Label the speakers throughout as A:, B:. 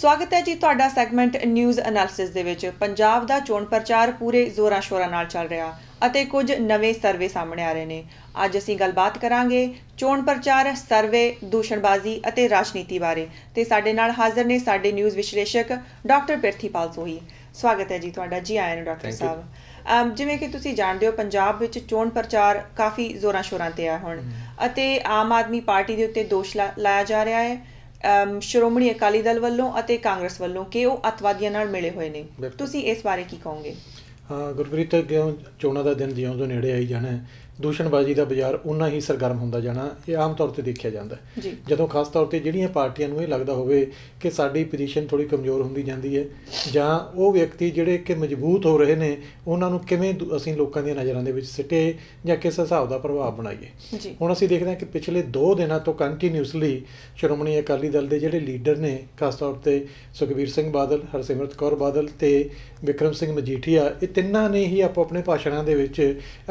A: ਸਵਾਗਤ ਹੈ ਜੀ ਤੁਹਾਡਾ ਸੈਗਮੈਂਟ ਨਿਊਜ਼ ਐਨਾਲਿਸਿਸ ਦੇ ਵਿੱਚ ਪੰਜਾਬ ਦਾ ਚੋਣ ਪ੍ਰਚਾਰ ਪੂਰੇ ਜ਼ੋਰਾਂ ਸ਼ੋਰਾਂ ਨਾਲ ਚੱਲ ਰਿਹਾ ਅਤੇ ਕੁਝ ਨਵੇਂ ਸਰਵੇ ਸਾਹਮਣੇ ਆ ਰਹੇ ਨੇ ਅੱਜ ਅਸੀਂ ਗੱਲਬਾਤ ਕਰਾਂਗੇ ਚੋਣ ਪ੍ਰਚਾਰ ਸਰਵੇ ਦੂਸ਼ਣਬਾਜ਼ੀ ਅਤੇ ਰਾਜਨੀਤੀ ਬਾਰੇ ਤੇ ਸਾਡੇ ਨਾਲ ਹਾਜ਼ਰ ਨੇ ਸਾਡੇ ਨਿਊਜ਼ ਵਿਸ਼ਲੇਸ਼ਕ ਡਾਕਟਰ ਪਿਰਥੀਪਾਲ ਸੋਹੀ ਸਵਾਗਤ ਹੈ ਜੀ ਤੁਹਾਡਾ ਜੀ ਆਇਆਂ ਨੂੰ ਡਾਕਟਰ ਸਾਹਿਬ ਜਿਵੇਂ ਕਿ ਤੁਸੀਂ ਜਾਣਦੇ ਹੋ ਪੰਜਾਬ ਵਿੱਚ ਚੋਣ ਪ੍ਰਚਾਰ ਕਾਫੀ ਜ਼ੋਰਾਂ ਸ਼ੋਰਾਂ ਤੇ ਆ ਹੁਣ ਅਤੇ ਆਮ ਆਦਮੀ ਪਾਰਟੀ ਦੇ ਉੱਤੇ ਦੋਸ਼ ਲਾਇਆ ਜਾ ਰਿਹਾ ਹੈ ਸ਼੍ਰੋਮਣੀ ਅਕਾਲੀ ਦਲ ਵੱਲੋਂ ਅਤੇ ਕਾਂਗਰਸ ਵੱਲੋਂ ਕਿ ਉਹ ਅਤਵਾਦੀਆਂ ਨਾਲ ਮਿਲੇ ਹੋਏ ਨੇ ਤੁਸੀਂ ਇਸ ਬਾਰੇ ਕੀ ਕਹੋਗੇ
B: ਹਾਂ ਗੁਰਪ੍ਰੀਤ ਜੀ ਚੋਣਾਂ ਦਾ ਦਿਨ ਜਿਉਂ ਜਿਉਂ ਨੇੜੇ ਆਈ ਜਾਣਾ ਹੈ ਦੂਸ਼ਣਬਾਜ਼ੀ ਦਾ ਬਾਜ਼ਾਰ ਉਨਾ ਹੀ ਸਰਗਰਮ ਹੁੰਦਾ ਜਾਣਾ ਇਹ ਆਮ ਤੌਰ ਤੇ ਦੇਖਿਆ ਜਾਂਦਾ ਹੈ ਜਦੋਂ ਖਾਸ ਤੌਰ ਤੇ ਜਿਹੜੀਆਂ ਪਾਰਟੀਆਂ ਨੂੰ ਇਹ ਲੱਗਦਾ ਹੋਵੇ ਕਿ ਸਾਡੀ ਪੋਜੀਸ਼ਨ ਥੋੜੀ ਕਮਜ਼ੋਰ ਹੁੰਦੀ ਜਾਂਦੀ ਹੈ ਜਾਂ ਉਹ ਵਿਅਕਤੀ ਜਿਹੜੇ ਕਿ ਮਜ਼ਬੂਤ ਹੋ ਰਹੇ ਨੇ ਉਹਨਾਂ ਨੂੰ ਕਿਵੇਂ ਅਸੀਂ ਲੋਕਾਂ ਦੀਆਂ ਨਜ਼ਰਾਂ ਦੇ ਵਿੱਚ ਸਿੱਟੇ ਜਾਂ ਕਿਸ ਹਿਸਾਬ ਦਾ ਪ੍ਰਭਾਵ ਬਣਾਈਏ ਹੁਣ ਅਸੀਂ ਦੇਖਦੇ ਹਾਂ ਕਿ ਪਿਛਲੇ 2 ਦਿਨਾਂ ਤੋਂ ਕੰਟੀਨਿਊਸਲੀ ਸ਼੍ਰੋਮਣੀ ਅਕਾਲੀ ਦਲ ਦੇ ਜਿਹੜੇ ਲੀਡਰ ਨੇ ਖਾਸ ਤੌਰ ਤੇ ਸੁਖਬੀਰ ਸਿੰਘ ਬਾਦਲ ਹਰਸਿਮਰਤ ਕੌਰ ਬਾਦਲ ਤੇ ਵਿਕਰਮ ਸਿੰਘ ਮਜੀਠੀਆ ਇਹ ਤਿੰਨਾਂ ਨੇ ਹੀ ਆਪੋ ਆਪਣੇ ਭਾਸ਼ਣਾਂ ਦੇ ਵਿੱਚ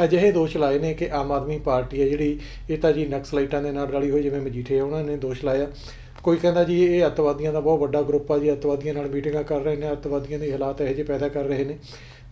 B: ਅਜਿਹੇ ਦੋਸ਼ ਲਾਏ ਨੇ ਕਿ ਆਮ ਆਦਮੀ ਪਾਰਟੀ ਹੈ ਜਿਹੜੀ ਇਹ ਤਾਂ ਜੀ ਨਕਸਲਾਈਟਾਂ ਦੇ ਨਾਲ ਰਲੀ ਹੋਈ ਜਿਵੇਂ ਮਜੀਠੇ ਉਹਨਾਂ ਨੇ ਦੋਸ਼ ਲਾਇਆ ਕੋਈ ਕਹਿੰਦਾ ਜੀ ਇਹ ਅੱਤਵਾਦੀਆਂ ਦਾ ਬਹੁਤ ਵੱਡਾ ਗਰੁੱਪ ਆ ਜੀ ਅੱਤਵਾਦੀਆਂ ਨਾਲ ਮੀਟਿੰਗਾਂ ਕਰ ਰਹੇ ਨੇ ਅੱਤਵਾਦੀਆਂ ਦੇ ਹਾਲਾਤ ਇਹੋ ਜਿਹੇ ਪੈਦਾ ਕਰ ਰਹੇ ਨੇ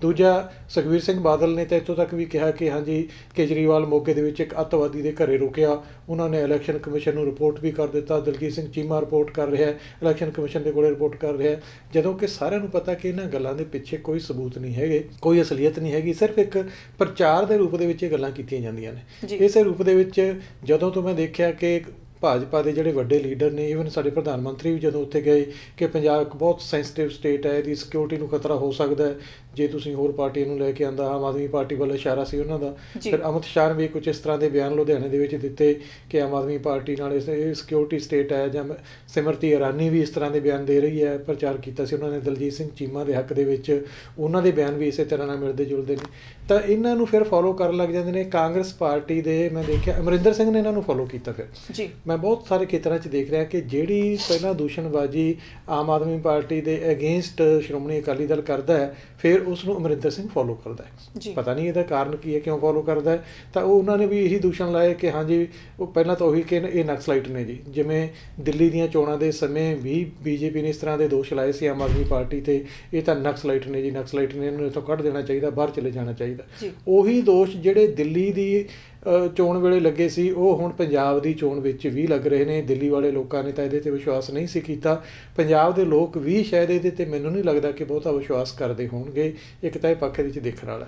B: ਦੂਜਾ ਸੁਖਵੀਰ ਸਿੰਘ ਬਾਦਲ ਨੇ ਤਾਂ ਇੱਥੋਂ ਤੱਕ ਵੀ ਕਿਹਾ ਕਿ ਹਾਂਜੀ ਕੇਜਰੀਵਾਲ ਮੌਕੇ ਦੇ ਵਿੱਚ ਇੱਕ ਅਤਵਾਦੀ ਦੇ ਘਰੇ ਰੁਕਿਆ ਉਹਨਾਂ ਨੇ ਇਲੈਕਸ਼ਨ ਕਮਿਸ਼ਨ ਨੂੰ ਰਿਪੋਰਟ ਵੀ ਕਰ ਦਿੱਤਾ ਦਲਜੀਤ ਸਿੰਘ ਚੀਮਾ ਰਿਪੋਰਟ ਕਰ ਰਿਹਾ ਹੈ ਇਲੈਕਸ਼ਨ ਕਮਿਸ਼ਨ ਦੇ ਕੋਲੇ ਰਿਪੋਰਟ ਕਰ ਰਿਹਾ ਜਦੋਂ ਕਿ ਸਾਰਿਆਂ ਨੂੰ ਪਤਾ ਕਿ ਇਹਨਾਂ ਗੱਲਾਂ ਦੇ ਪਿੱਛੇ ਕੋਈ ਸਬੂਤ ਨਹੀਂ ਹੈਗੇ ਕੋਈ ਅਸਲੀਅਤ ਨਹੀਂ ਹੈਗੀ ਸਿਰਫ ਇੱਕ ਪ੍ਰਚਾਰ ਦੇ ਰੂਪ ਦੇ ਵਿੱਚ ਇਹ ਗੱਲਾਂ ਕੀਤੀਆਂ ਜਾਂਦੀਆਂ ਨੇ ਇਸੇ ਰੂਪ ਦੇ ਵਿੱਚ ਜਦੋਂ ਤੋਂ ਮੈਂ ਦੇਖਿਆ ਕਿ ਭਾਜਪਾ ਦੇ ਜਿਹੜੇ ਵੱਡੇ ਲੀਡਰ ਨੇ ਇਵਨ ਸਾਡੇ ਪ੍ਰਧਾਨ ਮੰਤਰੀ ਵੀ ਜਦੋਂ ਉੱਥੇ ਗਏ ਕਿ ਪੰਜਾਬ ਇੱਕ ਬਹੁਤ ਸੈਂਸਿਟਿਵ ਸਟੇਟ ਹੈ ਇਹਦੀ ਸਿਕਿਉਰਿਟੀ ਨੂੰ ਖਤਰਾ ਹੋ ਸਕਦਾ ਹੈ ਜੇ ਤੁਸੀਂ ਹੋਰ ਪਾਰਟੀ ਨੂੰ ਲੈ ਕੇ ਆਂਦਾ ਆਮ ਆਦਮੀ ਪਾਰਟੀ ਵੱਲ ਇਸ਼ਾਰਾ ਸੀ ਉਹਨਾਂ ਦਾ ਫਿਰ ਅਮਿਤ ਸ਼ਾਹ ਵੀ ਕੁਝ ਇਸ ਤਰ੍ਹਾਂ ਦੇ ਬਿਆਨ ਲੁਧਿਆਣੇ ਦੇ ਵਿੱਚ ਦਿੱਤੇ ਕਿ ਆਮ ਆਦਮੀ ਪਾਰਟੀ ਨਾਲ ਇਸ ਸਿਕਿਉਰਿਟੀ ਸਟੇਟ ਹੈ ਜਾਂ ਸਿਮਰਤੀ ਇਰਾਨੀ ਵੀ ਇਸ ਤਰ੍ਹਾਂ ਦੇ ਬਿਆਨ ਦੇ ਰਹੀ ਹੈ ਪ੍ਰਚਾਰ ਕੀਤਾ ਸੀ ਉਹਨਾਂ ਨੇ ਦਲਜੀਤ ਸਿੰਘ ਚੀਮਾ ਦੇ ਹੱਕ ਦੇ ਵਿੱਚ ਉਹਨਾਂ ਦੇ ਬਿਆਨ ਵੀ ਇਸੇ ਤਰ੍ਹਾਂ ਨਾਲ ਮਿਲਦੇ ਜੁਲਦੇ ਨੇ ਤਾਂ ਇਹਨਾਂ ਨੂੰ ਫਿਰ ਫੋਲੋ ਕਰਨ ਲੱਗ ਜਾਂਦੇ ਨੇ ਕਾਂਗਰਸ ਪਾਰਟੀ ਦੇ ਮੈਂ ਦੇਖਿਆ ਅਮਰਿੰਦਰ ਸਿੰਘ ਨੇ ਇਹਨਾਂ ਨੂੰ ਫੋਲੋ ਕੀਤਾ ਫਿਰ ਜੀ ਮੈਂ ਬਹੁਤ ਸਾਰੇ ਖੇਤਰਾਂ 'ਚ ਦੇਖ ਰਿਹਾ ਕਿ ਜਿਹੜੀ ਪਹਿਲਾਂ ਦੂਸ਼ਣਬਾਜ਼ੀ ਆਮ ਆਦਮੀ ਪਾਰਟੀ ਦੇ ਅਗੇਂਸਟ ਸ਼੍ਰੋਮਣੀ ਅਕਾਲੀ ਦਲ ਕਰਦਾ ਹੈ ਫਿਰ ਉਸ ਨੂੰ ਅਮਰਿੰਦਰ ਸਿੰਘ ਫੋਲੋ ਕਰਦਾ ਹੈ ਪਤਾ ਨਹੀਂ ਇਹਦਾ ਕਾਰਨ ਕੀ ਹੈ ਕਿਉਂ ਫੋਲੋ ਕਰਦਾ ਹੈ ਤਾਂ ਉਹ ਉਹਨਾਂ ਨੇ ਵੀ ਇਹੀ ਦੂਸ਼ਣ ਲਾਇਆ ਕਿ ਹਾਂਜੀ ਉਹ ਪਹਿਲਾਂ ਤਾਂ ਉਹੀ ਕਿ ਇਹ ਨਕਸਲਾਈਟ ਨੇ ਜੀ ਜਿਵੇਂ ਦਿੱਲੀ ਦੀਆਂ ਚੋਣਾਂ ਦੇ ਸਮੇਂ ਵੀ ਬੀਜੇਪੀ ਨੇ ਇਸ ਤਰ੍ਹਾਂ ਦੇ ਦੋਸ਼ ਲਾਏ ਸੀ ਆਮ ਆਦਮੀ ਪਾਰਟੀ ਤੇ ਇਹ ਤਾਂ ਨਕਸਲਾਈਟ ਨੇ ਜੀ ਨਕਸਲਾਈਟ ਨੇ ਇਹਨੂੰ ਇਥੋਂ ਕੱਢ ਦੇਣਾ ਚਾਹੀਦਾ ਬਾਹਰ ਚਲੇ ਜਾਣਾ ਚਾਹੀਦਾ ਉਹੀ ਦੋਸ਼ ਜਿਹੜੇ ਦਿੱਲੀ ਦੀ ਚੋਣ ਵੇਲੇ ਲੱਗੇ ਸੀ ਉਹ ਹੁਣ ਪੰਜਾਬ ਦੀ ਚੋਣ ਵਿੱਚ ਵੀ ਲੱਗ ਰਹੇ ਨੇ ਦਿੱਲੀ ਵਾਲੇ ਲੋਕਾਂ ਨੇ ਤਾਂ ਇਹਦੇ ਤੇ ਵਿਸ਼ਵਾਸ ਨਹੀਂ ਸੀ ਕੀਤਾ ਪੰਜਾਬ ਦੇ ਲੋਕ ਵੀ ਸ਼ਾਇਦ ਇਹਦੇ ਤੇ ਮੈਨੂੰ ਨਹੀਂ ਲੱਗਦਾ ਕਿ ਬਹੁਤਾ ਵਿਸ਼ਵਾਸ ਕਰਦੇ ਹੋਣਗੇ ਇੱਕ ਤਾਂ ਇਹ ਪੱਖੇ ਵਿੱਚ ਦੇਖਣ ਵਾਲਾ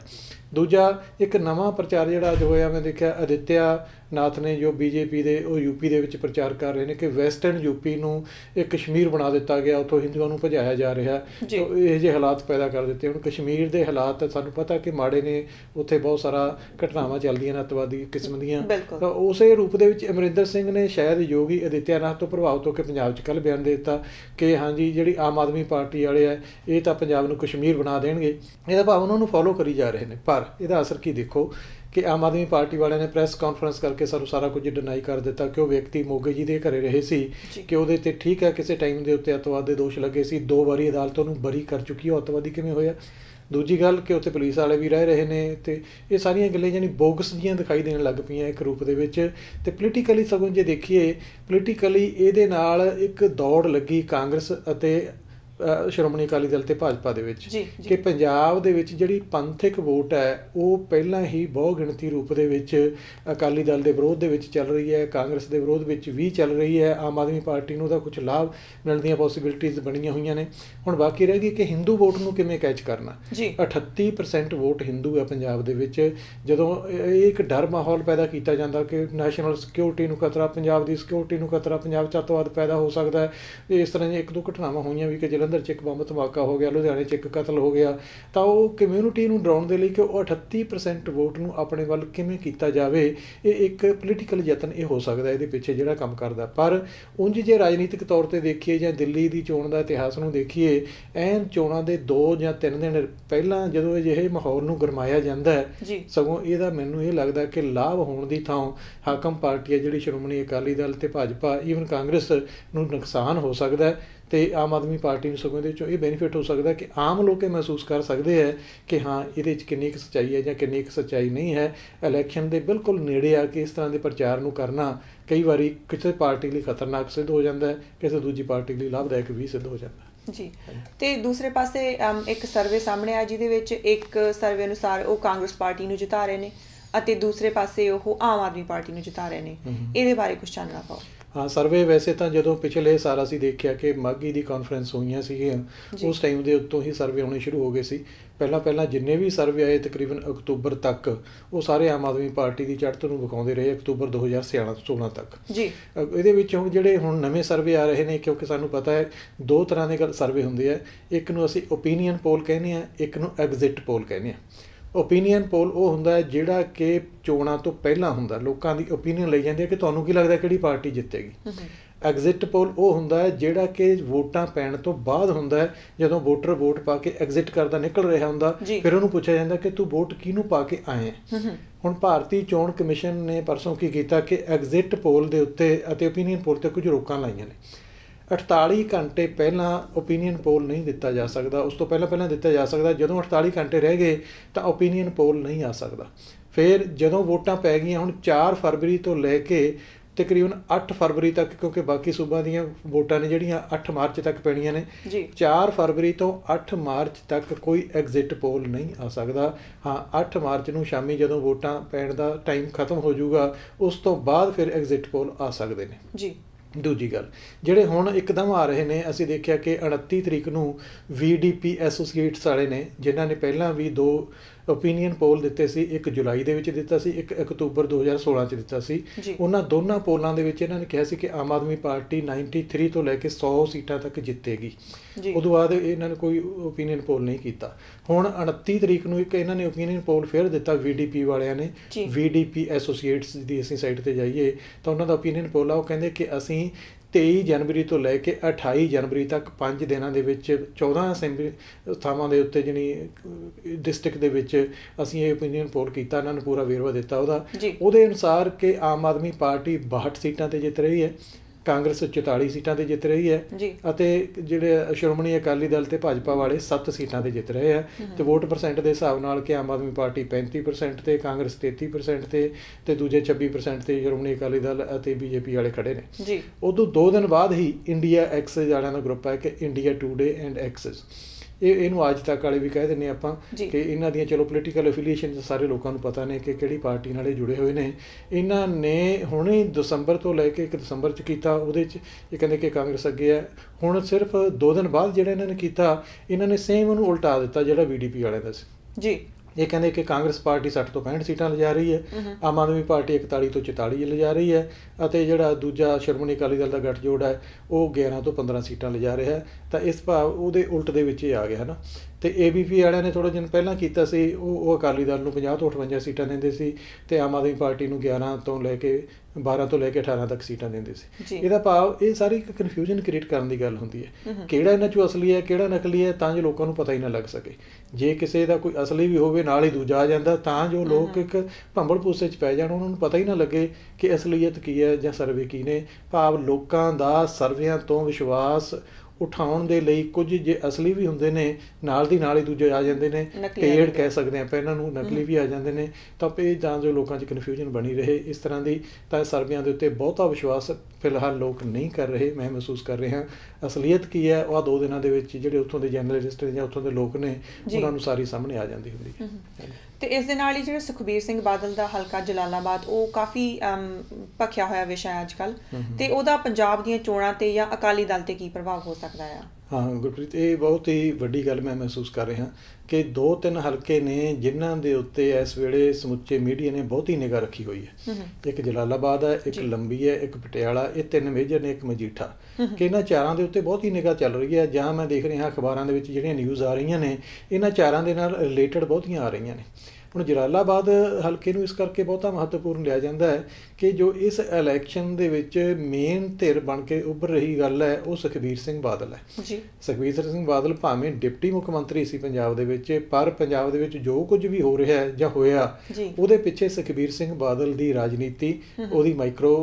B: ਦੂਜਾ ਇੱਕ ਨਵਾਂ ਪ੍ਰਚਾਰ ਜਿਹੜਾ ਅੱਜ ਹੋਇਆ ਮੈਂ ਦੇਖਿਆ ਅਦਿੱਤਿਆ ਨਾਥ ਨੇ ਜੋ ਬੀਜੇਪੀ ਦੇ ਉਹ ਯੂਪੀ ਦੇ ਵਿੱਚ ਪ੍ਰਚਾਰ ਕਰ ਰਹੇ ਨੇ ਕਿ ਵੈਸਟਰਨ ਯੂਪੀ ਨੂੰ ਇੱਕ ਕਸ਼ਮੀਰ ਬਣਾ ਦਿੱਤਾ ਗਿਆ ਉਥੋਂ ਹਿੰਦੂਆਂ ਨੂੰ ਭਜਾਇਆ ਜਾ ਰਿਹਾ ਇਹ ਜਿਹੇ ਹਾਲਾਤ ਪੈਦਾ ਕਰ ਦਿੱਤੇ ਹੁਣ ਕਸ਼ਮੀਰ ਦੇ ਹਾਲਾਤ ਸਾਨੂੰ ਪਤਾ ਕਿ ਮਾੜੇ ਨੇ ਉੱਥੇ ਬਹੁਤ ਸਾਰਾ ਘਟਨਾਵਾਂ ਚੱਲਦੀਆਂ ਨੇ ਅਤਵਾਦੀ ਕਿਸਮ ਦੀਆਂ ਤਾਂ ਉਸੇ ਰੂਪ ਦੇ ਵਿੱਚ ਅਮਰਿੰਦਰ ਸਿੰਘ ਨੇ ਸ਼ਾਇਦ ਯੋਗੀ ਅਦਿੱਤਿਆ ਨਾਥ ਤੋਂ ਪ੍ਰਭਾਵਿਤ ਹੋ ਕੇ ਪੰਜਾਬ 'ਚ ਕੱਲ ਬਿਆਨ ਦੇ ਦਿੱਤਾ ਕਿ ਹਾਂਜੀ ਜਿਹੜੀ ਆਮ ਆਦਮੀ ਪਾਰਟੀ ਵਾਲੇ ਆ ਇਹ ਤਾਂ ਪੰਜਾਬ ਨੂੰ ਕਸ਼ਮੀਰ ਬਣਾ ਦੇਣਗੇ ਇਹਦਾ ਭਾਵ ਉਹਨਾਂ ਨੂੰ ਫੋਲੋ ਕਰੀ ਜਾ ਰਹੇ ਨੇ ਸਰਕਾਰ ਇਹਦਾ ਅਸਰ ਕੀ ਦੇਖੋ ਕਿ ਆਮ ਆਦਮੀ ਪਾਰਟੀ ਵਾਲਿਆਂ ਨੇ ਪ੍ਰੈਸ ਕਾਨਫਰੰਸ ਕਰਕੇ ਸਾਨੂੰ ਸਾਰਾ ਕੁਝ ਡਿਨਾਈ ਕਰ ਦਿੱਤਾ ਕਿ ਉਹ ਵਿਅਕਤੀ ਮੋਗੇ ਜੀ ਦੇ ਘਰੇ ਰਹੇ ਸੀ ਕਿ ਉਹਦੇ ਤੇ ਠੀਕ ਹੈ ਕਿਸੇ ਟਾਈਮ ਦੇ ਉੱਤੇ ਅਤਵਾਦ ਦੇ ਦੋਸ਼ ਲੱਗੇ ਸੀ ਦੋ ਵਾਰੀ ਅਦਾਲਤ ਉਹਨੂੰ ਬਰੀ ਕਰ ਚੁੱਕੀ ਹੈ ਅਤਵਾਦੀ ਕਿਵੇਂ ਹੋਇਆ ਦੂਜੀ ਗੱਲ ਕਿ ਉੱਥੇ ਪੁਲਿਸ ਵਾਲੇ ਵੀ ਰਹਿ ਰਹੇ ਨੇ ਤੇ ਇਹ ਸਾਰੀਆਂ ਗੱਲਾਂ ਯਾਨੀ ਬੋਗਸ ਜੀਆਂ ਦਿਖਾਈ ਦੇਣ ਲੱਗ ਪਈਆਂ ਇੱਕ ਰੂਪ ਦੇ ਵਿੱਚ ਤੇ ਪੋਲੀਟੀਕਲੀ ਸਗੋਂ ਜੇ ਦੇਖੀਏ ਪੋਲੀਟੀਕਲੀ ਇਹਦੇ ਨਾਲ ਇੱਕ ਦੌੜ ਲੱਗੀ ਕਾਂਗਰਸ ਅਤੇ ਸ਼੍ਰੋਮਣੀ ਅਕਾਲੀ ਦਲ ਤੇ ਭਾਜਪਾ ਦੇ ਵਿੱਚ ਕਿ ਪੰਜਾਬ ਦੇ ਵਿੱਚ ਜਿਹੜੀ ਪੰਥਕ ਵੋਟ ਹੈ ਉਹ ਪਹਿਲਾਂ ਹੀ ਬਹੁ ਗਿਣਤੀ ਰੂਪ ਦੇ ਵਿੱਚ ਅਕਾਲੀ ਦਲ ਦੇ ਵਿਰੋਧ ਦੇ ਵਿੱਚ ਚੱਲ ਰਹੀ ਹੈ ਕਾਂਗਰਸ ਦੇ ਵਿਰੋਧ ਵਿੱਚ ਵੀ ਚੱਲ ਰਹੀ ਹੈ ਆਮ ਆਦਮੀ ਪਾਰਟੀ ਨੂੰ ਦਾ ਕੁਝ ਲਾਭ ਮਿਲਣ ਦੀਆਂ ਪੋਸਿਬਿਲਿਟੀਆਂ ਬਣੀਆਂ ਹੋਈਆਂ ਨੇ ਹੁਣ ਬਾਕੀ ਰਹਿ ਗਈ ਕਿ ਹਿੰਦੂ ਵੋਟ ਨੂੰ ਕਿਵੇਂ ਕੈਚ ਕਰਨਾ 38% ਵੋਟ ਹਿੰਦੂ ਹੈ ਪੰਜਾਬ ਦੇ ਵਿੱਚ ਜਦੋਂ ਇਹ ਇੱਕ ਡਰ ਮਾਹੌਲ ਪੈਦਾ ਕੀਤਾ ਜਾਂਦਾ ਕਿ ਨੈਸ਼ਨਲ ਸਿਕਿਉਰਿਟੀ ਨੂੰ ਖਤਰਾ ਪੰਜਾਬ ਦੀ ਸਿਕਿਉਰਿਟੀ ਨੂੰ ਖਤਰਾ ਪੰਜਾਬ ਚਾਤਵਾਦ ਪੈਦਾ ਹੋ ਸਕਦਾ ਹੈ ਇਸ ਤਰ੍ਹਾਂ ਦੀਆਂ ਇੱਕ ਦੋ ਘਟਨਾਵਾਂ ਹੋਈਆਂ ਵੀ ਕਿ ਜਿਹੜਾ ਜਲੰਧਰ 'ਚ ਇੱਕ ਬੰਬ ਧਮਾਕਾ ਹੋ ਗਿਆ ਲੁਧਿਆਣੇ 'ਚ ਇੱਕ ਕਤਲ ਹੋ ਗਿਆ ਤਾਂ ਉਹ ਕਮਿਊਨਿਟੀ ਨੂੰ ਡਰਾਉਣ ਦੇ ਲਈ ਕਿ ਉਹ 38% ਵੋਟ ਨੂੰ ਆਪਣੇ ਵੱਲ ਕਿਵੇਂ ਕੀਤਾ ਜਾਵੇ ਇਹ ਇੱਕ ਪੋਲੀਟੀਕਲ ਯਤਨ ਇਹ ਹੋ ਸਕਦਾ ਇਹਦੇ ਪਿੱਛੇ ਜਿਹੜਾ ਕੰਮ ਕਰਦਾ ਪਰ ਉਂਝ ਜੇ ਰਾਜਨੀਤਿਕ ਤੌਰ ਤੇ ਦੇਖੀਏ ਜਾਂ ਦਿੱਲੀ ਦੀ ਚੋਣ ਦਾ ਇਤਿਹਾਸ ਨੂੰ ਦੇਖੀਏ ਐਨ ਚੋਣਾਂ ਦੇ 2 ਜਾਂ 3 ਦਿਨ ਪਹਿਲਾਂ ਜਦੋਂ ਅਜਿਹੇ ਮਾਹੌਲ ਨੂੰ ਗਰਮਾਇਆ ਜਾਂਦਾ ਹੈ ਸਗੋਂ ਇਹਦਾ ਮੈਨੂੰ ਇਹ ਲੱਗਦਾ ਕਿ ਲਾਭ ਹੋਣ ਦੀ ਥਾਂ ਹਾਕਮ ਪਾਰਟੀ ਹੈ ਜਿਹੜੀ ਸ਼੍ਰੋਮਣੀ ਅਕਾਲੀ ਦਲ ਤੇ ਭਾਜਪਾ ਈਵਨ ਕਾਂਗਰਸ ਨੂੰ ਨੁਕਸਾਨ ਹੋ ਸਕਦਾ ਹੈ ਤੇ ਆਮ ਆਦਮੀ ਪਾਰਟੀ ਨੂੰ ਸਗੋਂ ਇਹਦੇ ਵਿੱਚੋਂ ਇਹ ਬੈਨੀਫਿਟ ਹੋ ਸਕਦਾ ਕਿ ਆਮ ਲੋਕ ਇਹ ਮਹਿਸੂਸ ਕਰ ਸਕਦੇ ਹੈ ਕਿ ਹਾਂ ਇਹਦੇ ਵਿੱਚ ਕਿੰਨੀ ਕੁ ਸੱਚਾਈ ਹੈ ਜਾਂ ਕਿੰਨੀ ਕੁ ਸੱਚਾਈ ਨਹੀਂ ਹੈ ਇਲੈਕਸ਼ਨ ਦੇ ਬਿਲਕੁਲ ਨੇੜੇ ਆ ਕੇ ਇਸ ਤਰ੍ਹਾਂ ਦੇ ਪ੍ਰਚਾਰ ਨੂੰ ਕਰਨਾ ਕਈ ਵਾਰੀ ਕਿਸੇ ਪਾਰਟੀ ਲਈ ਖਤਰਨਾਕ ਸਿੱਧ ਹੋ ਜਾਂਦਾ ਹੈ ਕਿਸੇ ਦੂਜੀ ਪਾਰਟੀ ਲਈ ਲਾਭਦਾਇਕ ਵੀ ਸਿੱਧ ਹੋ ਜਾਂਦਾ
A: ਜੀ ਤੇ ਦੂਸਰੇ ਪਾਸੇ ਇੱਕ ਸਰਵੇ ਸਾਹਮਣੇ ਆ ਜਿਹਦੇ ਵਿੱਚ ਇੱਕ ਸਰਵੇ ਅਨੁਸਾਰ ਉਹ ਕਾਂਗਰਸ ਪਾਰਟੀ ਨੂੰ ਜਿਤਾ ਰਹੇ ਨੇ ਅਤੇ ਦੂਸਰੇ ਪਾਸੇ ਉਹ ਆਮ ਆਦਮੀ ਪਾਰਟੀ ਨੂੰ ਜਿਤਾ ਰਹੇ ਨੇ ਇਹਦੇ ਬਾਰੇ ਕੁਝ ਜਾਣਨਾ ਪਾਓ
B: ਹਾਂ ਸਰਵੇ ਵੈਸੇ ਤਾਂ ਜਦੋਂ ਪਿਛਲੇ ਸਾਲ ਅਸੀਂ ਦੇਖਿਆ ਕਿ ਮਾਗੀ ਦੀ ਕਾਨਫਰੰਸ ਹੋਈਆਂ ਸੀਗੀਆਂ ਉਸ ਟਾਈਮ ਦੇ ਉੱਤੋਂ ਹੀ ਸਰਵੇ ਹੋਣੇ ਸ਼ੁਰੂ ਹੋ ਗਏ ਸੀ ਪਹਿਲਾਂ ਪਹਿਲਾਂ ਜਿੰਨੇ ਵੀ ਸਰਵੇ ਆਏ ਤਕਰੀਬਨ ਅਕਤੂਬਰ ਤੱਕ ਉਹ ਸਾਰੇ ਆਮ ਆਦਮੀ ਪਾਰਟੀ ਦੀ ਚੜ੍ਹਤ ਨੂੰ ਵਿਖਾਉਂਦੇ ਰਹੇ ਅਕਤੂਬਰ 2016 ਤੱਕ ਜੀ ਇਹਦੇ ਵਿੱਚ ਹੁਣ ਜਿਹੜੇ ਹੁਣ ਨਵੇਂ ਸਰਵੇ ਆ ਰਹੇ ਨੇ ਕਿਉਂਕਿ ਸਾਨੂੰ ਪਤਾ ਹੈ ਦੋ ਤਰ੍ਹਾਂ ਦੇ ਸਰਵੇ ਹੁੰਦੇ ਆ ਇੱਕ ਨੂੰ ਅਸੀਂ ਓਪੀਨੀਅਨ ਪੋਲ ਕਹਿੰਦੇ ਆ ਇੱਕ ਨੂੰ ਐਗਜ਼ਿਟ ਪੋਲ ਕਹਿੰਦੇ ਆ ਓਪੀਨੀਅਨ ਪੋਲ ਉਹ ਹੁੰਦਾ ਹੈ ਜਿਹੜਾ ਕਿ ਚੋਣਾਂ ਤੋਂ ਪਹਿਲਾਂ ਹੁੰਦਾ ਲੋਕਾਂ ਦੀ ਓਪੀਨੀਅਨ ਲਈ ਜਾਂਦੀ ਹੈ ਕਿ ਤੁਹਾਨੂੰ ਕੀ ਲੱਗਦਾ ਕਿਹੜੀ ਪਾਰਟੀ ਜਿੱਤੇਗੀ ਐਗਜ਼ਿਟ ਪੋਲ ਉਹ ਹੁੰਦਾ ਹੈ ਜਿਹੜਾ ਕਿ ਵੋਟਾਂ ਪੈਣ ਤੋਂ ਬਾਅਦ ਹੁੰਦਾ ਹੈ ਜਦੋਂ ਵੋਟਰ ਵੋਟ ਪਾ ਕੇ ਐਗਜ਼ਿਟ ਕਰਦਾ ਨਿਕਲ ਰਿਹਾ ਹੁੰਦਾ ਫਿਰ ਉਹਨੂੰ ਪੁੱਛਿਆ ਜਾਂਦਾ ਕਿ ਤੂੰ ਵੋਟ ਕਿਹਨੂੰ ਪਾ ਕੇ ਆਏ ਹੁਣ ਭਾਰਤੀ ਚੋਣ ਕਮਿਸ਼ਨ ਨੇ ਪਰਸੋਂ ਕੀ ਕੀਤਾ ਕਿ ਐਗਜ਼ਿਟ ਪੋਲ ਦੇ ਉੱਤੇ ਅਤੇ ਓਪੀਨੀਅਨ ਪੋਲ ਤੇ ਕੁਝ ਰੋਕਾਂ ਲਾਈਆਂ ਨੇ 48 ਘੰਟੇ ਪਹਿਲਾਂ ਓਪੀਨੀਅਨ ਪੋਲ ਨਹੀਂ ਦਿੱਤਾ ਜਾ ਸਕਦਾ ਉਸ ਤੋਂ ਪਹਿਲਾਂ ਪਹਿਲਾਂ ਦਿੱਤਾ ਜਾ ਸਕਦਾ ਜਦੋਂ 48 ਘੰਟੇ ਰਹਿ ਗਏ ਤਾਂ ਓਪੀਨੀਅਨ ਪੋਲ ਨਹੀਂ ਆ ਸਕਦਾ ਫਿਰ ਜਦੋਂ ਵੋਟਾਂ ਪੈ ਗਈਆਂ ਹੁਣ 4 ਫਰਵਰੀ ਤੋਂ ਲੈ ਕੇ ਤਕਰੀਬਨ 8 ਫਰਵਰੀ ਤੱਕ ਕਿਉਂਕਿ ਬਾਕੀ ਸੂਬਾ ਦੀਆਂ ਵੋਟਾਂ ਨੇ ਜਿਹੜੀਆਂ 8 ਮਾਰਚ ਤੱਕ ਪੈਣੀਆਂ ਨੇ 4 ਫਰਵਰੀ ਤੋਂ 8 ਮਾਰਚ ਤੱਕ ਕੋਈ ਐਗਜ਼ਿਟ ਪੋਲ ਨਹੀਂ ਆ ਸਕਦਾ ਹਾਂ 8 ਮਾਰਚ ਨੂੰ ਸ਼ਾਮੀ ਜਦੋਂ ਵੋਟਾਂ ਪੈਣ ਦਾ ਟਾਈਮ ਖਤਮ ਹੋ ਜਾਊਗਾ ਉਸ ਤੋਂ ਬਾਅਦ ਫਿਰ ਐਗਜ਼ਿਟ ਪੋਲ ਆ ਸਕਦੇ ਨੇ ਜੀ ਦੂਜੀ ਗੱਲ ਜਿਹੜੇ ਹੁਣ ਇੱਕਦਮ ਆ ਰਹੇ ਨੇ ਅਸੀਂ ਦੇਖਿਆ ਕਿ 29 ਤਰੀਕ ਨੂੰ ਵੀਡੀਪੀ ਐਸੋਸੀਏਟਸ ਵਾਲੇ ਨੇ ਜਿਨ੍ਹਾਂ ਨੇ ਪਹਿਲਾਂ ਵੀ ਦੋ ਓਪੀਨੀਅਨ ਪੋਲ ਦਿੱਤੇ ਸੀ 1 ਜੁਲਾਈ ਦੇ ਵਿੱਚ ਦਿੱਤਾ ਸੀ 1 ਅਕਤੂਬਰ 2016 ਚ ਦਿੱਤਾ ਸੀ ਉਹਨਾਂ ਦੋਨਾਂ ਪੋਲਾਂ ਦੇ ਵਿੱਚ ਇਹਨਾਂ ਨੇ ਕਿਹਾ ਸੀ ਕਿ ਆਮ ਆਦਮੀ ਪਾਰਟੀ 93 ਤੋਂ ਲੈ ਕੇ 100 ਸੀਟਾਂ ਤੱਕ ਜਿੱਤੇਗੀ ਉਦੋਂ ਬਾਅਦ ਇਹਨਾਂ ਨੇ ਕੋਈ ਓਪੀਨੀਅਨ ਪੋਲ ਨਹੀਂ ਕੀਤਾ ਹੁਣ 29 ਤਰੀਕ ਨੂੰ ਇੱਕ ਇਹਨਾਂ ਨੇ ਓਪੀਨੀਅਨ ਪੋਲ ਫੇਰ ਦਿੱਤਾ ਵੀਡੀਪੀ ਵਾਲਿਆਂ ਨੇ ਵੀਡੀਪੀ ਐਸੋਸੀਏਟਸ ਦੀ ਅਸੀਂ ਸਾਈਟ ਤੇ ਜਾਈਏ ਤਾਂ ਉਹਨਾਂ ਦਾ ਓਪੀਨੀਅਨ ਪੋਲ ਆ ਉਹ ਕਹਿੰਦੇ ਕਿ ਅਸੀਂ 23 ਜਨਵਰੀ ਤੋਂ ਲੈ ਕੇ 28 ਜਨਵਰੀ ਤੱਕ 5 ਦਿਨਾਂ ਦੇ ਵਿੱਚ 14 ਅਸੈਂਬਲੀ ਥਾਵਾਂ ਦੇ ਉੱਤੇ ਜਿਹੜੀ ਡਿਸਟ੍ਰਿਕਟ ਦੇ ਵਿੱਚ ਅਸੀਂ ਇਹ ਓਪੀਨੀਅਨ ਪੋਲ ਕੀਤਾ ਇਹਨਾਂ ਨੂੰ ਪੂਰਾ ਵੇਰਵਾ ਦਿੱਤਾ ਉਹਦਾ ਉਹਦੇ ਅਨੁਸਾਰ ਕਿ ਆਮ ਆਦਮੀ ਪਾਰਟੀ 62 ਸੀਟਾਂ ਤੇ ਜਿੱਤ ਰਹੀ ਹੈ ਕਾਂਗਰਸ 44 ਸੀਟਾਂ ਤੇ ਜਿੱਤ ਰਹੀ ਹੈ ਅਤੇ ਜਿਹੜੇ ਸ਼੍ਰੋਮਣੀ ਅਕਾਲੀ ਦਲ ਤੇ ਭਾਜਪਾ ਵਾਲੇ 7 ਸੀਟਾਂ ਤੇ ਜਿੱਤ ਰਹੇ ਆ ਤੇ ਵੋਟ ਪਰਸੈਂਟ ਦੇ ਹਿਸਾਬ ਨਾਲ ਕਿ ਆਮ ਆਦਮੀ ਪਾਰਟੀ 35% ਤੇ ਕਾਂਗਰਸ 33% ਤੇ ਤੇ ਦੂਜੇ 26% ਤੇ ਸ਼੍ਰੋਮਣੀ ਅਕਾਲੀ ਦਲ ਅਤੇ ਬੀਜੇਪੀ ਵਾਲੇ ਖੜੇ ਨੇ ਜੀ ਉਦੋਂ 2 ਦਿਨ ਬਾਅਦ ਹੀ ਇੰਡੀਆ ਐਕਸਸ ਵਾਲਿਆਂ ਦਾ ਗਰੁੱਪ ਹੈ ਕਿ ਇੰਡੀਆ ਟੂਡੇ ਐਂਡ ਐਕਸਸ ਇਹ ਇਹਨੂੰ ਅੱਜ ਤੱਕ ਵਾਲੇ ਵੀ ਕਹਿ ਦਿੰਨੇ ਆਪਾਂ ਕਿ ਇਹਨਾਂ ਦੀਆਂ ਚਲੋ ਪੋਲੀਟੀਕਲ ਅਫੀਲੀਏਸ਼ਨ ਸਾਰੇ ਲੋਕਾਂ ਨੂੰ ਪਤਾ ਨੇ ਕਿ ਕਿਹੜੀ ਪਾਰਟੀ ਨਾਲ ਜੁੜੇ ਹੋਏ ਨੇ ਇਹਨਾਂ ਨੇ ਹੁਣੇ ਦਸੰਬਰ ਤੋਂ ਲੈ ਕੇ 1 ਦਸੰਬਰ ਚ ਕੀਤਾ ਉਹਦੇ ਚ ਇਹ ਕਹਿੰਦੇ ਕਿ ਕਾਂਗਰਸ ਅੱਗੇ ਹੈ ਹੁਣ ਸਿਰਫ 2 ਦਿਨ ਬਾਅਦ ਜਿਹੜਾ ਇਹਨਾਂ ਨੇ ਕੀਤਾ ਇਹਨਾਂ ਨੇ ਸੇਮ ਉਹਨੂੰ ਉਲਟਾ ਦਿੱਤਾ ਜਿਹੜਾ ਵੀਡੀਪੀ ਵਾਲਿਆਂ ਦਾ ਸੀ ਜੀ ਇਹ ਕਹਿੰਦੇ ਕਿ ਕਾਂਗਰਸ ਪਾਰਟੀ 60 ਤੋਂ 65 ਸੀਟਾਂ ਲਿਜਾ ਰਹੀ ਹੈ ਆਮ ਆਦਮੀ ਪਾਰਟੀ 41 ਤੋਂ 44 ਲਿਜਾ ਰਹੀ ਹੈ ਅਤੇ ਜਿਹੜਾ ਦੂਜਾ ਸ਼ਰਮਣੀ ਅਕਾਲੀ ਦਲ ਦਾ ਗੱਠਜੋੜ ਹੈ ਉਹ 11 ਤੋਂ 15 ਸੀਟਾਂ ਲਿਜਾ ਰਿਹਾ ਹੈ ਤਾਂ ਇਸ ਭਾਵ ਉਹਦੇ ਉਲਟ ਦੇ ਵਿੱਚ ਹੀ ਆ ਗਿਆ ਹੈ ਨਾ ਤੇ ਏਬੀਪੀ ਵਾਲਿਆਂ ਨੇ ਥੋੜਾ ਦਿਨ ਪਹਿਲਾਂ ਕੀਤਾ ਸੀ ਉਹ ਉਹ ਅਕਾਲੀ ਦਲ ਨੂੰ 50 ਤੋਂ 58 ਸੀਟਾਂ ਦਿੰਦੇ ਸੀ ਤੇ ਆਮ ਆਦਮੀ ਪਾਰਟੀ ਨੂੰ 11 ਤੋਂ ਲੈ ਕੇ 12 ਤੋਂ ਲੈ ਕੇ 18 ਤੱਕ ਸੀਟਾਂ ਦਿੰਦੇ ਸੀ ਇਹਦਾ ਭਾਵ ਇਹ ਸਾਰੀ ਇੱਕ ਕਨਫਿਊਜ਼ਨ ਕ੍ਰੀਏਟ ਕਰਨ ਦੀ ਗੱਲ ਹੁੰਦੀ ਹੈ ਕਿਹੜਾ ਇਹਨਾਂ ਚੋਂ ਅਸਲੀ ਹੈ ਕਿਹੜਾ ਨਕਲੀ ਹੈ ਤਾਂ ਜੋ ਲੋਕਾਂ ਨੂੰ ਪਤਾ ਹੀ ਨਾ ਲੱਗ ਸਕੇ ਜੇ ਕਿਸੇ ਦਾ ਕੋਈ ਅਸਲੀ ਵੀ ਹੋਵੇ ਨਾਲ ਹੀ ਦੂਜਾ ਆ ਜਾਂਦਾ ਤਾਂ ਜੋ ਲੋਕ ਇੱਕ ਭੰਬਲ ਪੂਸੇ 'ਚ ਪੈ ਜਾਣ ਉਹਨਾਂ ਨੂੰ ਪਤਾ ਹੀ ਨਾ ਲੱਗੇ ਕਿ ਅਸਲੀਅਤ ਕੀ ਹੈ ਜਾਂ ਸਰਵੇ ਕੀ ਨੇ ਭਾਵ ਲੋਕਾਂ ਦਾ ਸਰਵੇਆਂ ਤੋਂ ਵਿਸ਼ਵਾਸ ਉਠਾਉਣ ਦੇ ਲਈ ਕੁਝ ਜੇ ਅਸਲੀ ਵੀ ਹੁੰਦੇ ਨੇ ਨਾਲ ਦੀ ਨਾਲ ਹੀ ਦੂਜੇ ਆ ਜਾਂਦੇ ਨੇ ਪੇੜ ਕਹਿ ਸਕਦੇ ਆਪਾਂ ਇਹਨਾਂ ਨੂੰ ਨਕਲੀ ਵੀ ਆ ਜਾਂਦੇ ਨੇ ਤਾਂ ਇਹ ਜਾਂ ਜੋ ਲੋਕਾਂ 'ਚ ਕਨਫਿਊਜ਼ਨ ਬਣੀ ਰਹੇ ਇਸ ਤਰ੍ਹਾਂ ਦੀ ਤਾਂ ਸਰਵਿਆਂ ਦੇ ਉੱਤੇ ਬਹੁਤਾ ਵਿਸ਼ਵਾਸ ਫਿਲਹਾਲ ਲੋਕ ਨਹੀਂ ਕਰ ਰਹੇ ਮੈਂ ਮਹਿਸੂਸ ਕਰ ਰਿਹਾ ਅਸਲੀਅਤ ਕੀ ਹੈ ਉਹ ਦੋ ਦਿਨਾਂ ਦੇ ਵਿੱਚ ਜਿਹੜੇ ਉੱਥੋਂ ਦੇ ਜਰਨਲਿਸਟ ਜਾਂ ਉੱਥੋਂ ਦੇ ਲੋਕ ਨੇ ਉਹਨਾਂ ਨੂੰ ਸਾਰੀ ਸਾਹਮਣੇ ਆ ਜਾਂਦੀ ਹੁੰਦੀ
A: ਹੈ ਤੇ ਇਸ ਦੇ ਨਾਲ ਹੀ ਜਿਹੜਾ ਸੁਖਬੀਰ ਸਿੰਘ ਬਾਦਲ ਦਾ ਹਲਕਾ ਜਲਾਲਾਬਾਦ ਉਹ ਕਾਫੀ ਪਖਿਆ ਹੋਇਆ ਵਿਸ਼ਾ ਹੈ ਅੱਜਕੱਲ ਤੇ ਉਹਦਾ ਪੰਜਾਬ ਦੀਆਂ ਚੋਣਾਂ ਤੇ ਜਾਂ ਅਕਾਲੀ ਦਲ ਤੇ ਕੀ ਪ੍ਰਭਾਵ ਹੋ ਸਕਦਾ ਹੈ
B: ਹਾਂ ਗੁਰਪ੍ਰੀਤ ਇਹ ਬਹੁਤ ਹੀ ਵੱਡੀ ਗੱਲ ਮੈਂ ਮਹਿਸੂਸ ਕਰ ਰਿਹਾ ਕਿ ਦੋ ਤਿੰਨ ਹਲਕੇ ਨੇ ਜਿਨ੍ਹਾਂ ਦੇ ਉੱਤੇ ਇਸ ਵੇਲੇ ਸਮੁੱਚੇ ਮੀਡੀਆ ਨੇ ਬਹੁਤ ਹੀ ਨਿਗਾਹ ਰੱਖੀ ਹੋਈ ਹੈ ਇੱਕ ਜਲਾਲਾਬਾਦ ਹੈ ਇੱਕ ਲੰਬੀ ਹੈ ਇੱਕ ਪਟਿਆਲਾ ਇਹ ਤਿੰਨ ਮੇਜਰ ਨੇ ਇੱਕ ਮਜੀਠਾ ਕਿ ਇਹਨਾਂ ਚਾਰਾਂ ਦੇ ਉੱਤੇ ਬਹੁਤ ਹੀ ਨਿਗਾਹ ਚੱਲ ਰਹੀ ਹੈ ਜਾਂ ਮੈਂ ਦੇਖ ਰਿਹਾ ਅਖਬਾਰਾਂ ਦੇ ਵਿੱਚ ਜਿਹੜੀਆਂ ਨਿਊਜ਼ ਆ ਰਹੀਆਂ ਨੇ ਇਹਨਾਂ ਚਾਰਾਂ ਦੇ ਨਾਲ ਰਿਲੇਟਡ ਬਹੁਤੀਆਂ ਆ ਰਹੀਆਂ ਨੇ ਹੁਣ ਜਲਾਲਾਬਾਦ ਹਲਕੇ ਨੂੰ ਇਸ ਕਰਕੇ ਬਹੁਤਾ ਮਹੱਤਵਪੂਰਨ ਲਿਆ ਜਾਂਦਾ ਹੈ ਕਿ ਜੋ ਇਸ ਇਲੈਕਸ਼ਨ ਦੇ ਵਿੱਚ ਮੇਨ ਧਿਰ ਬਣ ਕੇ ਉੱਭਰ ਰਹੀ ਗੱਲ ਹੈ ਉਹ ਸੁਖਬੀਰ ਸਿੰਘ ਬਾਦਲ ਹੈ ਜੀ ਸੁਖਬੀਰ ਸਿੰਘ ਬਾਦਲ ਭਾਵੇਂ ਡਿਪਟੀ ਮੁੱਖ ਮੰਤਰੀ ਸੀ ਪੰਜਾਬ ਦੇ ਵਿੱਚ ਪਰ ਪੰਜਾਬ ਦੇ ਵਿੱਚ ਜੋ ਕੁਝ ਵੀ ਹੋ ਰਿਹਾ ਹੈ ਜਾਂ ਹੋਇਆ ਉਹਦੇ ਪਿੱਛੇ ਸੁਖਬੀਰ ਸਿੰਘ ਬਾਦਲ ਦੀ ਰਾਜਨੀਤੀ ਉਹਦੀ ਮਾਈਕਰੋ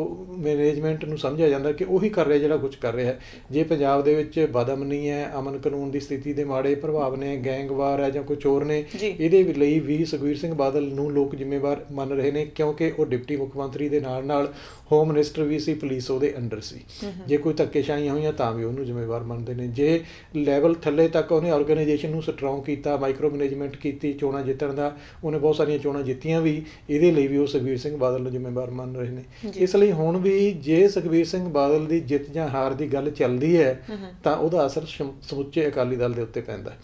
B: ਮੈਨੇਜਮੈਂਟ ਨੂੰ ਸਮਝਿਆ ਜਾਂਦਾ ਕਿ ਉਹੀ ਕਰ ਰਿਹਾ ਜਿਹੜਾ ਕੁਝ ਕਰ ਰਿਹਾ ਹੈ ਜੇ ਪੰਜਾਬ ਦੇ ਵਿੱਚ ਬਦਮਨੀ ਹੈ ਅਮਨ ਕਾਨੂੰਨ ਦੀ ਸਥਿਤੀ ਦੇ ਮਾੜੇ ਪ੍ਰਭਾਵ ਨੇ ਗੈਂਗਵਾਰ ਹੈ ਜਾਂ ਕੁਝ ਹੋਰ ਨੇ ਇਹਦੇ ਲਈ ਵੀ ਸੁਖਬੀਰ ਸਿੰਘ ਬਾਦਲ ਨੂੰ ਲੋਕ ਜ਼ਿੰਮੇਵਾਰ ਮੰਨ ਰਹੇ ਨੇ ਕਿਉਂਕਿ ਉਹ ਡਿਪਟੀ ਮੁੱਖ ਮੰਤਰੀ ਦੇ ਨਾਲ ਨਾਲ ਹੋਮ ਮਿਨਿਸਟਰ ਵੀ ਸੀ ਪੁਲਿਸ ਉਹਦੇ ਅੰਡਰ ਸੀ ਜੇ ਕੋਈ ਧੱਕੇਸ਼ਾਹੀਆਂ ਹੋਈਆਂ ਤਾਂ ਵੀ ਉਹਨੂੰ ਜ਼ਿੰਮੇਵਾਰ ਮੰਨਦੇ ਨੇ ਜੇ ਲੈਵਲ ਥੱਲੇ ਤੱਕ ਉਹਨੇ ਆਰਗੇਨਾਈਜੇਸ਼ਨ ਨੂੰ ਸਟਰੋਂਗ ਕੀਤਾ ਮਾਈਕਰੋ ਮੈਨੇਜਮੈਂਟ ਕੀਤੀ ਚੋਣਾਂ ਜਿੱਤਣ ਦਾ ਉਹਨੇ ਬਹੁਤ ਸਾਰੀਆਂ ਚੋਣਾਂ ਜਿੱਤੀਆਂ ਵੀ ਇਹਦੇ ਲਈ ਵੀ ਉਹ ਸੁਖਬੀਰ ਸਿੰਘ ਬਾਦਲ ਨੂੰ ਜ਼ਿੰਮੇਵਾਰ ਮੰਨ ਰਹੇ ਨੇ ਇਸ ਲਈ ਹੁਣ ਵੀ ਜੇ ਸੁਖਬੀਰ ਸਿੰਘ ਬਾਦਲ ਦੀ ਜਿੱਤ ਜਾਂ ਹਾਰ ਦੀ ਗੱਲ ਚੱਲਦੀ ਹੈ ਤਾਂ ਉਹਦਾ ਅਸਰ ਸਮੁੱਚੇ ਅਕਾਲੀ ਦਲ ਦੇ ਉੱਤੇ ਪੈਂਦਾ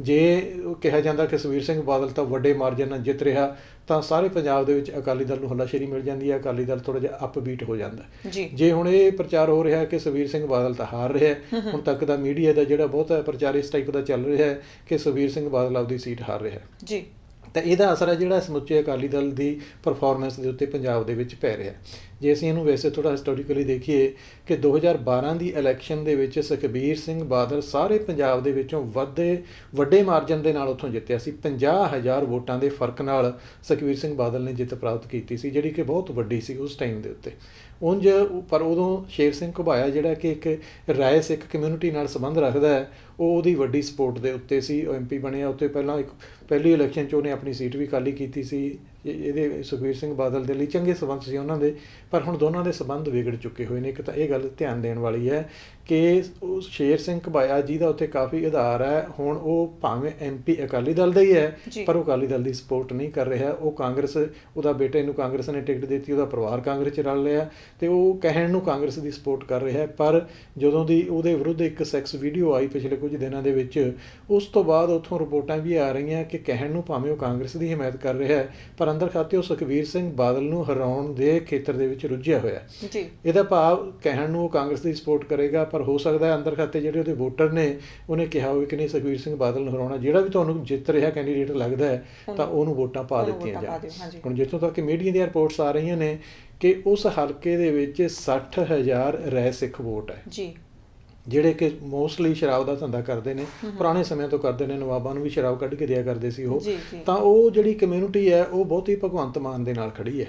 B: ਜੇ ਕਿਹਾ ਜਾਂਦਾ ਕਿ ਸੁਖਬੀਰ ਸਿੰਘ ਬਾਦਲ ਤਾਂ ਵੱਡੇ ਮਾਰਜਨ ਨਾਲ ਜਿੱਤ ਰਿਹਾ ਤਾਂ ਸਾਰੇ ਪੰਜਾਬ ਦੇ ਵਿੱਚ ਅਕਾਲੀ ਦਲ ਨੂੰ ਹੱਲਾਸ਼ੇਰੀ ਮਿਲ ਜਾਂਦੀ ਹੈ ਅਕਾਲੀ ਦਲ ਥੋੜਾ ਜਿਹਾ ਅਪਬੀਟ ਹੋ ਜਾਂਦਾ ਜੇ ਹੁਣ ਇਹ ਪ੍ਰਚਾਰ ਹੋ ਰਿਹਾ ਕਿ ਸਵੀਰ ਸਿੰਘ ਬਾਦਲ ਤਾਂ ਹਾਰ ਰਿਹਾ ਹੁਣ ਤੱਕ ਦਾ ਮੀਡੀਆ ਦਾ ਜਿਹੜਾ ਬਹੁਤ ਪ੍ਰਚਾਰ ਇਸ ਟਾਈਪ ਦਾ ਚੱਲ ਰਿਹਾ ਹੈ ਕਿ ਸਵੀਰ ਸਿੰਘ ਬਾਦਲ ਆਪਦੀ ਸੀਟ ਹਾਰ ਰਿਹਾ ਹੈ ਜੀ ਤਾਂ ਇਹਦਾ ਅਸਰ ਹੈ ਜਿਹੜਾ ਸਮੁੱਚੇ ਅਕਾਲੀ ਦਲ ਦੀ ਪਰਫਾਰਮੈਂਸ ਦੇ ਉੱਤੇ ਪੰਜਾਬ ਦੇ ਵਿੱਚ ਪੈ ਰਿਹਾ ਜੇ ਅਸੀਂ ਇਹਨੂੰ ਵੈਸੇ ਥੋੜਾ ਹਿਸਟੋਰੀਕਲੀ ਦੇਖੀਏ ਕਿ 2012 ਦੀ ਇਲੈਕਸ਼ਨ ਦੇ ਵਿੱਚ ਸੁਖਬੀਰ ਸਿੰਘ ਬਾਦਲ ਸਾਰੇ ਪੰਜਾਬ ਦੇ ਵਿੱਚੋਂ ਵੱਧੇ ਵੱਡੇ ਮਾਰਜਨ ਦੇ ਨਾਲ ਉੱਥੋਂ ਜਿੱਤਿਆ ਸੀ 50000 ਵੋਟਾਂ ਦੇ ਫਰਕ ਨਾਲ ਸੁਖਬੀਰ ਸਿੰਘ ਬਾਦਲ ਨੇ ਜਿੱਤ ਪ੍ਰਾਪਤ ਕੀਤੀ ਸੀ ਜਿਹੜੀ ਕਿ ਬਹੁਤ ਵੱਡੀ ਸੀ ਉਸ ਟਾਈਮ ਦੇ ਉੱਤੇ ਉੰਜ ਪਰ ਉਦੋਂ ਸ਼ੇਰ ਸਿੰਘ ਘੁਬਾਇਆ ਜਿਹੜਾ ਕਿ ਇੱਕ ਰਾਏ ਸਿੱਖ ਕਮਿਊਨਿਟੀ ਨਾਲ ਸੰਬੰਧ ਰੱਖਦਾ ਹੈ ਉਹ ਉਹਦੀ ਵੱਡੀ ਸਪੋਰਟ ਦੇ ਉੱਤੇ ਸੀ ਉਹ ਐਮਪੀ ਬਣਿਆ ਉੱਤੇ ਪਹਿਲਾਂ ਇੱਕ ਪਹਿਲੀ ਇਲੈਕਸ਼ਨ 'ਚ ਉਹਨੇ ਆਪਣੀ ਸੀਟ ਵੀ ਖਾਲੀ ਕੀਤੀ ਸੀ ਇਹਦੇ ਸੁਖਵੀਰ ਸਿੰਘ ਬਾਦਲ ਦੇ ਲਈ ਚੰਗੇ ਸਬੰਧ ਸੀ ਉਹਨਾਂ ਦੇ ਪਰ ਹੁਣ ਦੋਨਾਂ ਦੇ ਸਬੰਧ ਵਿਗੜ ਚੁੱਕੇ ਹੋਏ ਨੇ ਇੱਕ ਤਾਂ ਇਹ ਗੱਲ ਧਿਆਨ ਦੇਣ ਵਾਲੀ ਹੈ ਕਿ ਉਹ ਸ਼ੇਰ ਸਿੰਘ ਘਬਾਇਆ ਜੀ ਦਾ ਉੱਤੇ ਕਾਫੀ ਆਧਾਰ ਹੈ ਹੁਣ ਉਹ ਭਾਵੇਂ ਐਮਪੀ ਅਕਾਲੀ ਦਲ ਦਾ ਹੀ ਹੈ ਪਰ ਉਹ ਅਕਾਲੀ ਦਲ ਦੀ ਸਪੋਰਟ ਨਹੀਂ ਕਰ ਰਿਹਾ ਉਹ ਕਾਂਗਰਸ ਉਹਦਾ ਬੇਟੇ ਨੂੰ ਕਾਂਗਰਸ ਨੇ ਟਿਕਟ ਦਿੱਤੀ ਉਹਦਾ ਪਰਿਵਾਰ ਕਾਂਗਰਸ 'ਚ ਰਲ ਲਿਆ ਤੇ ਉਹ ਕਹਿਣ ਨੂੰ ਕਾਂਗਰਸ ਦੀ ਸਪੋਰਟ ਕਰ ਰਿਹਾ ਪਰ ਜਦੋਂ ਦੀ ਉਹਦੇ ਵਿਰੁੱਧ ਇੱਕ ਸੈਕਸ ਵੀਡੀਓ ਆਈ ਪਿਛਲੇ ਕੁਝ ਦਿਨਾਂ ਦੇ ਵਿੱਚ ਉਸ ਤੋਂ ਬਾਅਦ ਉਥੋਂ ਰਿਪੋਰਟਾਂ ਵੀ ਆ ਰਹੀਆਂ ਕਿ ਕਹਿਣ ਨੂੰ ਭਾਵੇਂ ਉਹ ਕਾਂਗਰਸ ਦੀ ਹਮਾਇਤ ਕਰ ਰਿਹਾ ਹੈ ਪਰ ਅੰਦਰ ਖਾਤੇ ਉਹ ਸੁਖਵੀਰ ਸਿੰਘ ਬਾਦਲ ਨੂੰ ਹਰਾਉਣ ਦੇ ਖੇਤਰ ਦੇ ਵਿੱਚ ਰੁੱਝਿਆ ਹੋਇਆ ਜੀ ਇਹਦਾ ਭਾਵ ਕਹਿਣ ਨੂੰ ਉਹ ਕਾਂਗਰਸ ਦੀ ਸਪੋਰਟ ਕਰੇਗਾ ਪਰ ਹੋ ਸਕਦਾ ਹੈ ਅੰਦਰ ਖਾਤੇ ਜਿਹੜੇ ਉਹਦੇ ਵੋਟਰ ਨੇ ਉਹਨੇ ਕਿਹਾ ਹੋਵੇ ਕਿ ਨਹੀਂ ਸੁਖਵੀਰ ਸਿੰਘ ਬਾਦਲ ਨੂੰ ਹਰਾਉਣਾ ਜਿਹੜਾ ਵੀ ਤੁਹਾਨੂੰ ਜਿੱਤ ਰਿਹਾ ਕੈਂਡੀਡੇਟ ਲੱਗਦਾ ਹੈ ਤਾਂ ਉਹਨੂੰ ਵੋਟਾਂ ਪਾ ਦਿੱਤੀਆਂ ਜਾਣ ਹੁਣ ਜਿੱਥੋਂ ਤੱਕ ਮੀਡੀਆ ਦੀਆਂ ਰਿਪੋਰਟਸ ਆ ਰਹੀਆਂ ਨੇ ਕਿ ਉਸ ਹਲਕੇ ਦੇ ਵਿੱਚ 60000 ਰੈ ਸਿੱਖ ਵੋਟ ਹੈ ਜੀ ਜਿਹੜੇ ਕਿ ਮੋਸਟਲੀ ਸ਼ਰਾਬ ਦਾ ਧੰਦਾ ਕਰਦੇ ਨੇ ਪੁਰਾਣੇ ਸਮਿਆਂ ਤੋਂ ਕਰਦੇ ਨੇ ਨਵਾਬਾਂ ਨੂੰ ਵੀ ਸ਼ਰਾਬ ਕੱਢ ਕੇ ਦਿਆ ਕਰਦੇ ਸੀ ਉਹ ਤਾਂ ਉਹ ਜਿਹੜੀ ਕਮਿਊਨਿਟੀ ਹੈ ਉਹ ਬਹੁਤ ਹੀ ਭਗਵੰਤ ਮਾਨ ਦੇ ਨਾਲ ਖੜੀ ਹੈ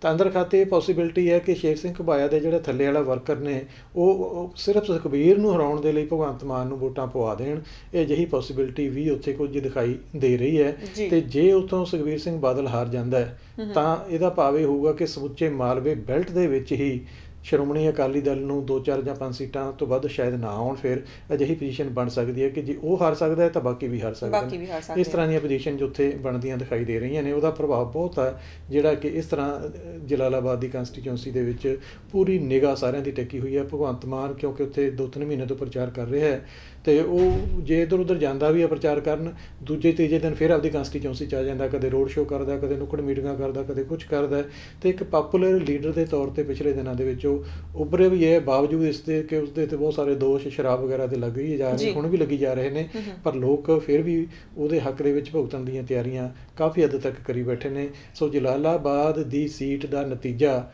B: ਤਾਂ ਅੰਦਰ ਖਾਤੇ ਇਹ ਪੋਸਿਬਿਲਟੀ ਹੈ ਕਿ ਸ਼ੇਖ ਸਿੰਘ ਘਬਾਇਆ ਦੇ ਜਿਹੜੇ ਥੱਲੇ ਵਾਲਾ ਵਰਕਰ ਨੇ ਉਹ ਸਿਰਫ ਸੁਖਬੀਰ ਨੂੰ ਹਰਾਉਣ ਦੇ ਲਈ ਭਗਵੰਤ ਮਾਨ ਨੂੰ ਵੋਟਾਂ ਪਵਾ ਦੇਣ ਇਹ ਜਹੀ ਪੋਸਿਬਿਲਟੀ ਵੀ ਉੱਥੇ ਕੁਝ ਦਿਖਾਈ ਦੇ ਰਹੀ ਹੈ ਤੇ ਜੇ ਉਥੋਂ ਸੁਖਬੀਰ ਸਿੰਘ ਬਾਦਲ ਹਾਰ ਜਾਂਦਾ ਤਾਂ ਇਹਦਾ ਭਾਵੇਂ ਹੋਊਗਾ ਕਿ ਸਮੁੱਚੇ ਮਾਲਵੇ ਬੈਲਟ ਦੇ ਵਿੱਚ ਹੀ ਸ਼੍ਰੋਮਣੀ ਅਕਾਲੀ ਦਲ ਨੂੰ 2-4 ਜਾਂ 5 ਸੀਟਾਂ ਤੋਂ ਵੱਧ ਸ਼ਾਇਦ ਨਾ ਆਉਣ ਫਿਰ ਅਜਿਹੀ ਪੋਜੀਸ਼ਨ ਬਣ ਸਕਦੀ ਹੈ ਕਿ ਜੇ ਉਹ ਹਾਰ ਸਕਦਾ ਹੈ ਤਾਂ ਬਾਕੀ ਵੀ ਹਾਰ ਸਕਦੇ ਨੇ ਇਸ ਤਰ੍ਹਾਂ ਦੀਆਂ ਪੋਜੀਸ਼ਨ ਉੱਥੇ ਬਣਦੀਆਂ ਦਿਖਾਈ ਦੇ ਰਹੀਆਂ ਨੇ ਉਹਦਾ ਪ੍ਰਭਾਵ ਬਹੁਤ ਹੈ ਜਿਹੜਾ ਕਿ ਇਸ ਤਰ੍ਹਾਂ ਜਲਾਲਾਬਾਦ ਦੀ ਕਨਸਟੀਚੁਐਂਸੀ ਦੇ ਵਿੱਚ ਪੂਰੀ ਨਿਗਾਹ ਸਾਰਿਆਂ ਦੀ ਟਿਕੀ ਹੋਈ ਹੈ ਭਗਵੰਤ ਮਾਨ ਕਿਉਂਕਿ ਉੱਥੇ 2-3 ਮਹੀਨੇ ਤੋਂ ਪ੍ਰਚਾਰ ਕਰ ਰਿਹਾ ਹੈ ਤੇ ਉਹ ਜੇ ਇਧਰ ਉਧਰ ਜਾਂਦਾ ਵੀ ਆ ਪ੍ਰਚਾਰ ਕਰਨ ਦੂਜੇ ਤੀਜੇ ਦਿਨ ਫਿਰ ਆਪਦੀ ਕਨਸਟੀਚੂਐਂਸੀ ਚ ਆ ਜਾਂਦਾ ਕਦੇ ਰੋਡ ਸ਼ੋਅ ਕਰਦਾ ਕਦੇ ਨੁਕੜ ਮੀਟਿੰਗਾਂ ਕਰਦਾ ਕਦੇ ਕੁਝ ਕਰਦਾ ਤੇ ਇੱਕ ਪਪੂਲਰ ਲੀਡਰ ਦੇ ਤੌਰ ਤੇ ਪਿਛਲੇ ਦਿਨਾਂ ਦੇ ਵਿੱਚ ਉਹ ਉੱਭਰੇ ਵੀ ਹੈ ਬਾਵਜੂਦ ਇਸ ਦੇ ਕਿ ਉਸ ਦੇ ਤੇ ਬਹੁਤ ਸਾਰੇ ਦੋਸ਼ ਸ਼ਰਾਬ ਵਗੈਰਾ ਤੇ ਲੱਗ ਰਹੀ ਜਾ ਰਹੀ ਹੁਣ ਵੀ ਲੱਗੀ ਜਾ ਰਹੇ ਨੇ ਪਰ ਲੋਕ ਫਿਰ ਵੀ ਉਹਦੇ ਹੱਕ ਦੇ ਵਿੱਚ ਭੁਗਤਣ ਦੀਆਂ ਤਿਆਰੀਆਂ ਕਾਫੀ ਹੱਦ ਤੱਕ ਕਰੀ ਬੈਠੇ ਨੇ ਸੋ ਜਲਾਲਾਬਾਦ ਦੀ ਸੀਟ ਦਾ ਨਤੀਜਾ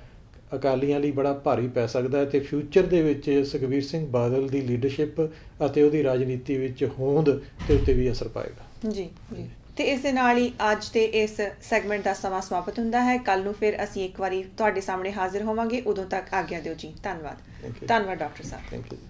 B: ਅਕਾਲੀਆਂ ਲਈ ਬੜਾ ਭਾਰੀ ਪੈ ਸਕਦਾ ਹੈ ਤੇ ਫਿਊਚਰ ਦੇ ਵਿੱਚ ਸੁਖਵੀਰ ਸਿੰਘ ਬਾਦਲ ਦੀ ਲੀਡਰਸ਼ਿਪ ਅਤੇ ਉਹਦੀ ਰਾਜਨੀਤੀ ਵਿੱਚ ਹੋਂਦ ਤੇ ਉੱਤੇ ਵੀ ਅਸਰ ਪਾਏਗਾ ਜੀ ਜੀ
A: ਤੇ ਇਸ ਦੇ ਨਾਲ ਹੀ ਅੱਜ ਤੇ ਇਸ ਸੈਗਮੈਂਟ ਦਾ ਸਮਾਂ ਸਮਾਪਤ ਹੁੰਦਾ ਹੈ ਕੱਲ ਨੂੰ ਫਿਰ ਅਸੀਂ ਇੱਕ ਵਾਰੀ ਤੁਹਾਡੇ ਸਾਹਮਣੇ ਹਾਜ਼ਰ ਹੋਵਾਂਗੇ ਉਦੋਂ ਤੱਕ ਆਗਿਆ ਦਿਓ ਜੀ ਧੰਨਵਾਦ ਧੰਨਵਾਦ ਡਾਕਟਰ ਸਾਹਿਬ ਥੈਂਕ ਯੂ